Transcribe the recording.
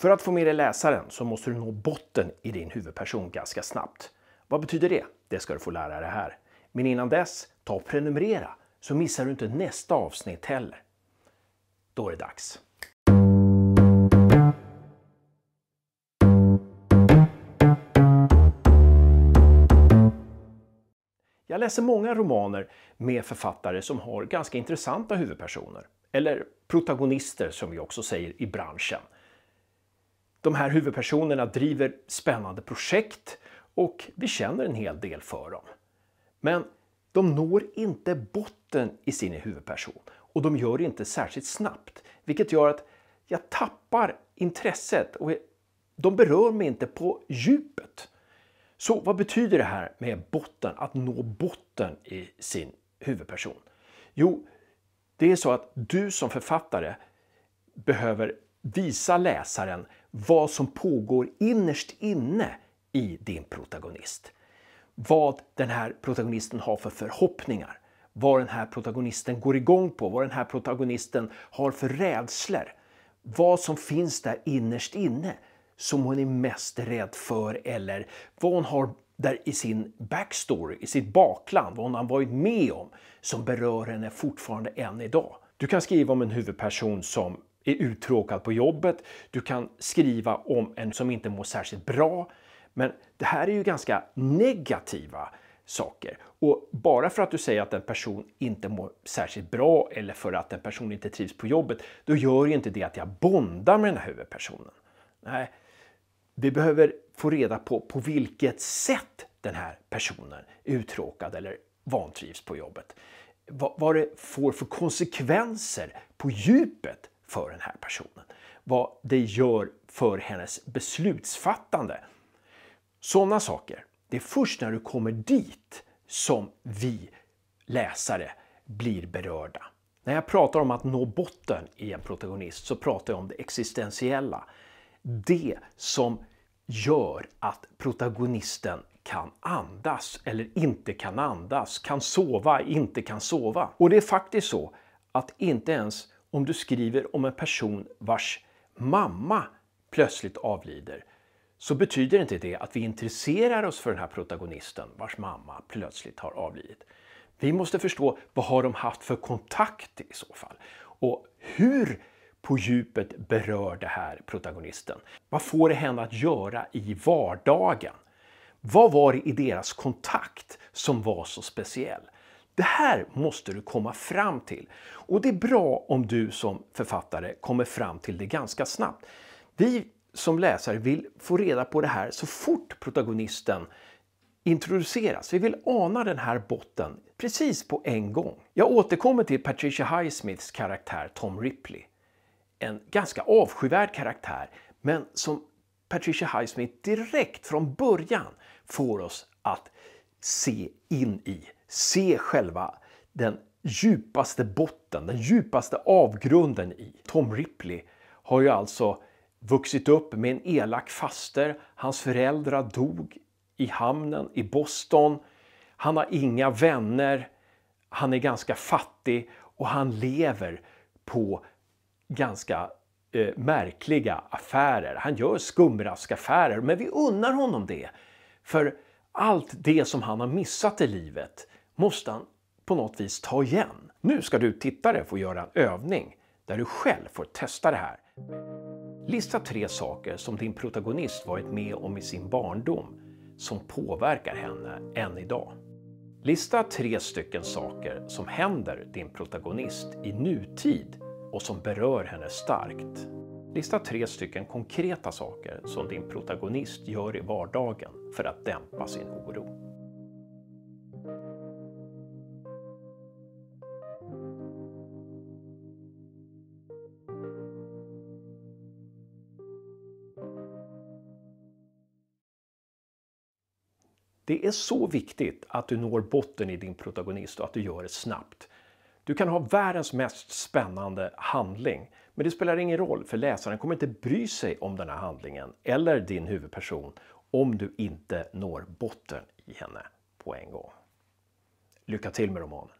För att få med dig läsaren så måste du nå botten i din huvudperson ganska snabbt. Vad betyder det? Det ska du få lära dig här. Men innan dess, ta och prenumerera så missar du inte nästa avsnitt heller. Då är det dags. Jag läser många romaner med författare som har ganska intressanta huvudpersoner. Eller protagonister som vi också säger i branschen. De här huvudpersonerna driver spännande projekt och vi känner en hel del för dem. Men de når inte botten i sin huvudperson och de gör det inte särskilt snabbt, vilket gör att jag tappar intresset och de berör mig inte på djupet. Så vad betyder det här med botten, att nå botten i sin huvudperson? Jo, det är så att du som författare behöver visa läsaren vad som pågår innerst inne i din protagonist. Vad den här protagonisten har för förhoppningar, vad den här protagonisten går igång på, vad den här protagonisten har för rädslor. Vad som finns där innerst inne som hon är mest rädd för eller vad hon har där i sin backstory, i sitt bakland, vad hon har varit med om som berör henne fortfarande än idag. Du kan skriva om en huvudperson som är uttråkad på jobbet. Du kan skriva om en som inte mår särskilt bra. Men det här är ju ganska negativa saker. Och bara för att du säger att en person inte mår särskilt bra eller för att en person inte trivs på jobbet, då gör ju inte det att jag bondar med den här huvudpersonen. Nej, vi behöver få reda på på vilket sätt den här personen är uttråkad eller vantrivs på jobbet. Vad, det får för konsekvenser på djupet för den här personen. Vad det gör för hennes beslutsfattande. Sådana saker. Det är först när du kommer dit som vi läsare blir berörda. När jag pratar om att nå botten i en protagonist så pratar jag om det existentiella. Det som gör att protagonisten kan andas eller inte kan andas, kan sova, inte kan sova. Och det är faktiskt så att inte ens om du skriver om en person vars mamma plötsligt avlider så betyder inte det att vi intresserar oss för den här protagonisten vars mamma plötsligt har avlidit. Vi måste förstå vad har de haft för kontakt i så fall och hur på djupet berör det här protagonisten. Vad får det henne att göra i vardagen? Vad var det i deras kontakt som var så speciell? Det här måste du komma fram till. Och det är bra om du som författare kommer fram till det ganska snabbt. Vi som läsare vill få reda på det här så fort protagonisten introduceras. Vi vill ana den här botten precis på en gång. Jag återkommer till Patricia Highsmiths karaktär Tom Ripley. En ganska avskyvärd karaktär, men som Patricia Highsmith direkt från början får oss att se in i se själva den djupaste botten, den djupaste avgrunden i. Tom Ripley har ju alltså vuxit upp med en elak faster. Hans föräldrar dog i hamnen i Boston. Han har inga vänner. Han är ganska fattig och han lever på ganska eh, märkliga affärer. Han gör skumraskaffärer, men vi unnar honom det. För allt det som han har missat i livet måste han på något vis ta igen. Nu ska du tittare få göra en övning där du själv får testa det här. Lista tre saker som din protagonist varit med om i sin barndom som påverkar henne än idag. Lista tre stycken saker som händer din protagonist i nutid och som berör henne starkt. Lista tre stycken konkreta saker som din protagonist gör i vardagen för att dämpa sin oro. Det är så viktigt att du når botten i din protagonist och att du gör det snabbt. Du kan ha världens mest spännande handling, men det spelar ingen roll för läsaren kommer inte bry sig om den här handlingen eller din huvudperson om du inte når botten i henne på en gång. Lycka till med romanen!